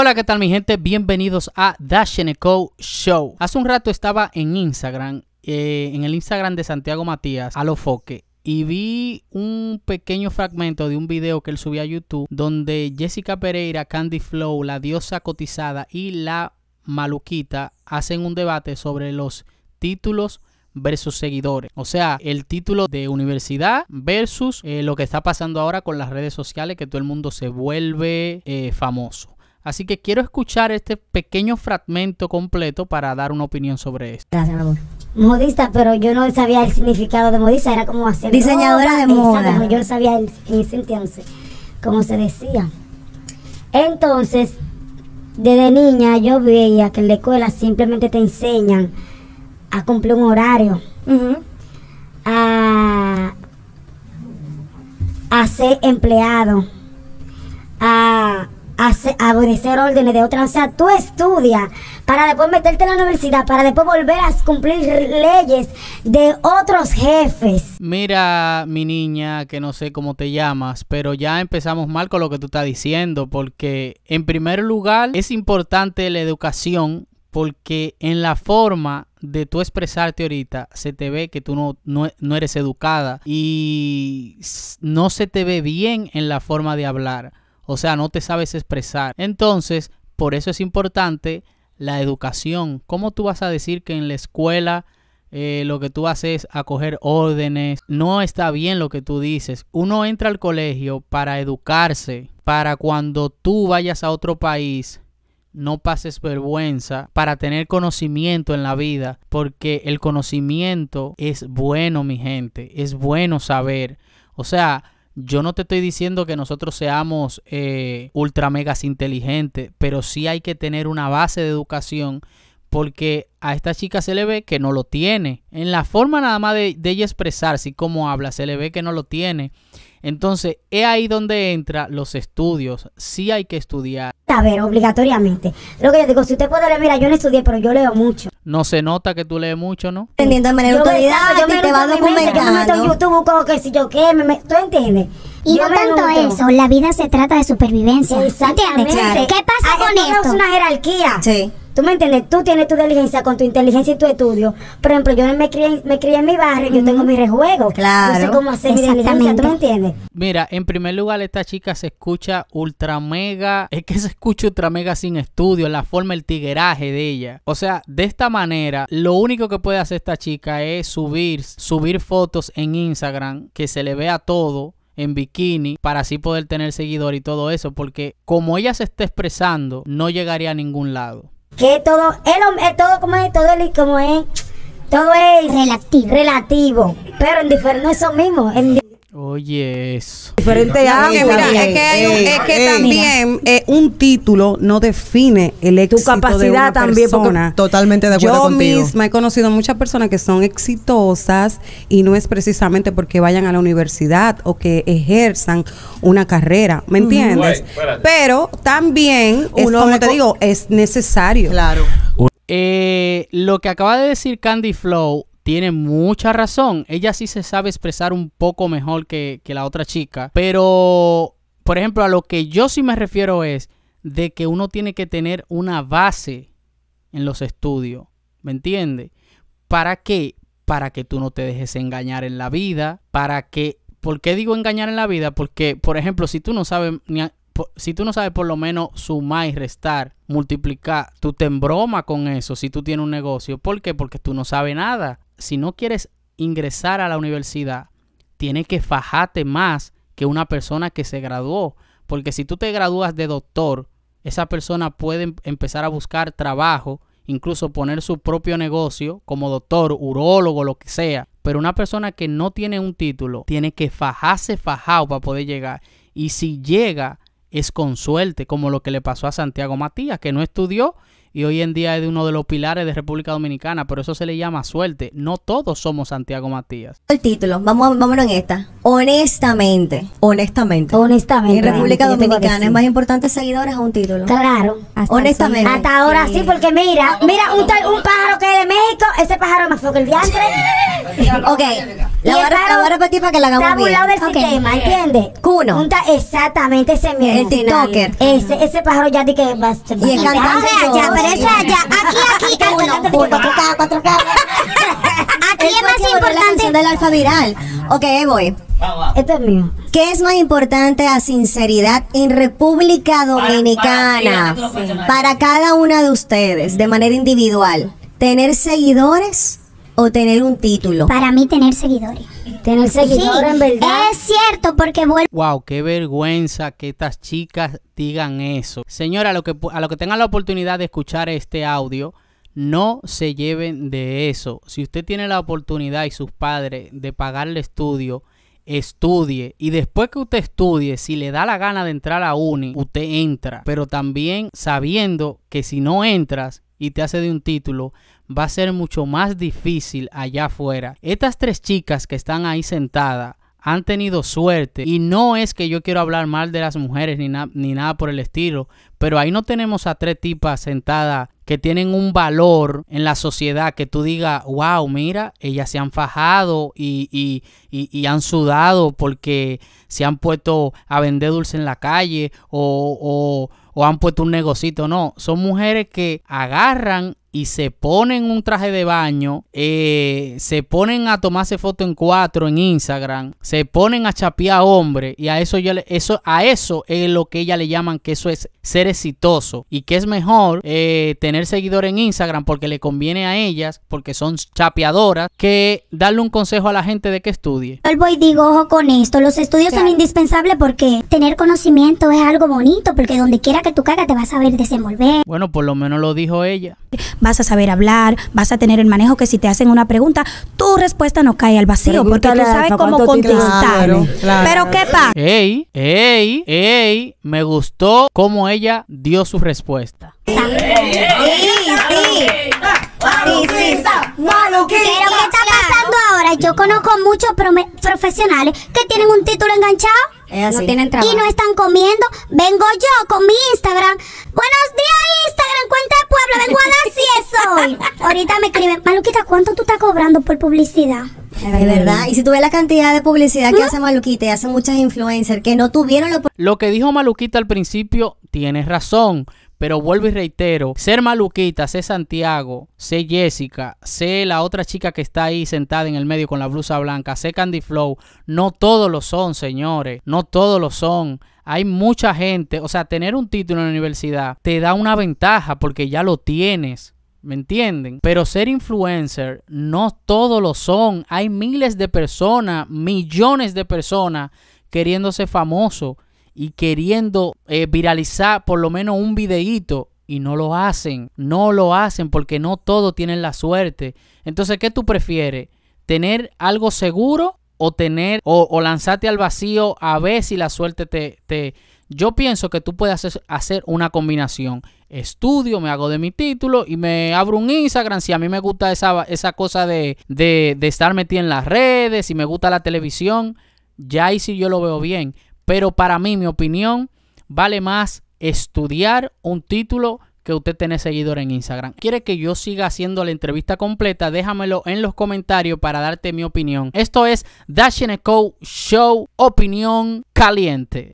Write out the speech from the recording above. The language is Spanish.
Hola, ¿qué tal mi gente? Bienvenidos a The Show. Hace un rato estaba en Instagram, eh, en el Instagram de Santiago Matías, a lo Y vi un pequeño fragmento de un video que él subió a YouTube donde Jessica Pereira, Candy Flow, la diosa cotizada y la maluquita hacen un debate sobre los títulos versus seguidores. O sea, el título de universidad versus eh, lo que está pasando ahora con las redes sociales que todo el mundo se vuelve eh, famoso. Así que quiero escuchar este pequeño fragmento completo para dar una opinión sobre esto. Gracias, amor. Modista, pero yo no sabía el significado de modista, era como hacer. Diseñadora de moda. yo no sabía el, como se decía. Entonces, desde niña yo veía que en la escuela simplemente te enseñan a cumplir un horario, a, a, ser empleado, a a, obedecer órdenes de otra. O sea, tú estudias para después meterte en la universidad, para después volver a cumplir leyes de otros jefes. Mira, mi niña, que no sé cómo te llamas, pero ya empezamos mal con lo que tú estás diciendo, porque en primer lugar es importante la educación porque en la forma de tú expresarte ahorita se te ve que tú no, no, eres educada y no se te ve bien en la forma de hablar o sea, no te sabes expresar. Entonces, por eso es importante la educación. ¿Cómo tú vas a decir que en la escuela eh, lo que tú haces es acoger órdenes? No está bien lo que tú dices. Uno entra al colegio para educarse, para cuando tú vayas a otro país no pases vergüenza, para tener conocimiento en la vida, porque el conocimiento es bueno, mi gente, es bueno saber. O sea, yo no te estoy diciendo que nosotros seamos eh, ultra megas inteligentes, pero sí hay que tener una base de educación porque a esta chica se le ve que no lo tiene. En la forma nada más de, de ella expresarse y cómo habla, se le ve que no lo tiene. Entonces, es ahí donde entran los estudios. Sí hay que estudiar. A ver, obligatoriamente. Lo que yo digo, si usted puede leer, mira, yo no estudié, pero yo leo mucho. No se nota que tú lees mucho, ¿no? Entendiendo de manera yo te, te vas documentando. Yo me meto en YouTube, como que si yo qué, me, ¿tú entiendes? Y yo no tanto eso, la vida se trata de supervivencia. Exactamente. ¿Entiendes? Claro. ¿Qué pasa con esto? Es una jerarquía. Sí. Tú me entiendes, tú tienes tu diligencia con tu inteligencia y tu estudio. Por ejemplo, yo me crié, me crié en mi barrio, yo tengo mi rejuego. Claro. Yo sé cómo hacer mi diligencia, ¿tú me entiendes? Mira, en primer lugar, esta chica se escucha ultra mega. Es que se escucha ultra mega sin estudio, la forma, el tigueraje de ella. O sea, de esta manera, lo único que puede hacer esta chica es subir, subir fotos en Instagram, que se le vea todo en bikini para así poder tener seguidor y todo eso, porque como ella se está expresando, no llegaría a ningún lado que todo, el, eh, todo como es, todo el, como es, todo es relativo. relativo pero en diferente no es eso mismo. En, Oye, eso. Diferente que, eh, es, que, un, eh, eh. también un título no define el éxito tu capacidad de también, persona. Totalmente de acuerdo Yo misma he conocido muchas personas que son exitosas y no es precisamente porque vayan a la universidad o que ejerzan una carrera, ¿me entiendes? Pero también, es, como te digo, es necesario. Claro. lo que acaba de decir Candy Flow tiene mucha razón. Ella sí se sabe expresar un poco mejor que, la otra chica. Pero, por ejemplo, a lo que yo sí me refiero es de que uno tiene que tener una base en los estudios. ¿Me entiendes? ¿Para qué? Para que tú no te dejes engañar en la vida. Para que. ¿Por qué digo engañar en la vida? Porque, por ejemplo, si tú no sabes si tú no sabes por lo menos sumar y restar, multiplicar, tú te embromas con eso si tú tienes un negocio. ¿Por qué? Porque tú no sabes nada si no quieres ingresar a la universidad, tienes que fajarte más que una persona que se graduó. Porque si tú te gradúas de doctor, esa persona puede em-, empezar a buscar trabajo, incluso poner su propio negocio como doctor, urólogo, lo que sea. Pero una persona que no tiene un título tiene que fajarse fajado para poder llegar. Y si llega, es con suerte, como lo que le pasó a Santiago Matías, que no estudió y hoy en día es de uno de los pilares de República Dominicana, pero eso se le llama suerte. No todos somos Santiago Matías. El título, vámonos en esta. Honestamente. Honestamente. Honestamente. En República Dominicana es más importante seguidores a un título. Claro. honestamente. Hasta ahora sí, porque mira, mira un, un pájaro que es de México, ese pájaro es más feo que el diantre. Ok, la voy, a, repetir para que la hagamos bien. Está del okay. sistema, ¿entiendes? Cuno. Junta exactamente ese mismo. El TikToker. Ese, ese pájaro ya di que va Y es cantante. allá, ah, pero ese allá. Aquí, aquí. Cuatro 4K, 4K. Aquí es más importante. la del alfa viral. Ok, voy. Esto es mío. ¿Qué es más importante a sinceridad en República Dominicana? Para, para cada una de ustedes, de manera individual. ¿Tener seguidores? o tener un título? Para mí tener seguidores. Tener seguidores en verdad. Es cierto porque vuelvo. Wow, qué vergüenza que estas chicas digan eso. Señora, a lo que a lo que tengan la oportunidad de escuchar este audio, no se lleven de eso. Si usted tiene la oportunidad y sus padres de pagarle estudio, estudie y después que usted estudie, si le da la gana de entrar a uni, usted entra, pero también sabiendo que si no entras y te hace de un título, va a ser mucho más difícil allá afuera. Estas tres chicas que están ahí sentadas han tenido suerte y no es que yo quiero hablar mal de las mujeres ni, ni nada por el estilo, pero ahí no tenemos a tres tipas sentadas que tienen un valor en la sociedad que tú digas, wow, mira, ellas se han fajado y, y, han sudado porque se han puesto a vender dulce en la calle o o han puesto un negocito, no, son mujeres que agarran y se ponen un traje de baño, eh, se ponen a tomarse foto en cuatro en Instagram, se ponen a chapear hombre y a eso yo eso a eso es lo que ella le llaman que eso es ser exitoso y que es mejor eh, tener seguidores en Instagram porque le conviene a ellas porque son chapeadoras que darle un consejo a la gente de que estudie. al voy digo ojo con esto, los estudios son indispensables porque tener conocimiento es algo bonito porque donde quiera que tú cagas te vas a ver desenvolver. Bueno, por lo menos lo dijo ella vas a saber hablar, vas a tener el manejo que si te hacen una pregunta, tu respuesta no cae al vacío porque tú sabes cómo contestar. Ah, Pero qué pasa. Ey, ey, ey, me gustó cómo ella dio su respuesta. Sí, Pero ¿qué está pasando ahora? Yo conozco muchos profesionales que tienen un título enganchado. Y no están comiendo. Vengo yo con mi Instagram Buenos días, Instagram, cuenta de pueblo vengo a dar si Ahorita me escriben, Maluquita, ¿cuánto tú estás cobrando por publicidad? Es verdad. Y si tú ves la cantidad de publicidad que ¿Mm? hace Maluquita y hace muchas influencers que no tuvieron lo... Lo que dijo Maluquita al principio, tienes razón. Pero vuelvo y reitero, ser Maluquita, sé Santiago, sé Jessica, sé la otra chica que está ahí sentada en el medio con la blusa blanca, ser Candy Flow, no todos lo son, señores, no todos lo son hay mucha gente, o sea, tener un título en la universidad te da una ventaja porque ya lo tienes. ¿Me entienden? Pero ser influencer no todos lo son. Hay miles de personas, millones de personas queriéndose famoso y queriendo eh, viralizar por lo menos un videíto y no lo hacen. No lo hacen porque no todos tienen la suerte. Entonces, ¿qué tú prefieres? ¿Tener algo seguro o tener o, lanzarte al vacío a ver si la suerte te, te... Yo pienso que tú puedes hacer una combinación. Estudio, me hago de mi título y me abro un Instagram. Si a mí me gusta esa, esa cosa de, de, de estar metido en las redes, si me gusta la televisión, ya ahí sí yo lo veo bien. Pero para mí, mi opinión, vale más estudiar un título que usted tiene seguidor en Instagram. ¿Quiere que yo siga haciendo la entrevista completa? Déjamelo en los comentarios para darte mi opinión. Esto es Dash Co. Show Opinión Caliente.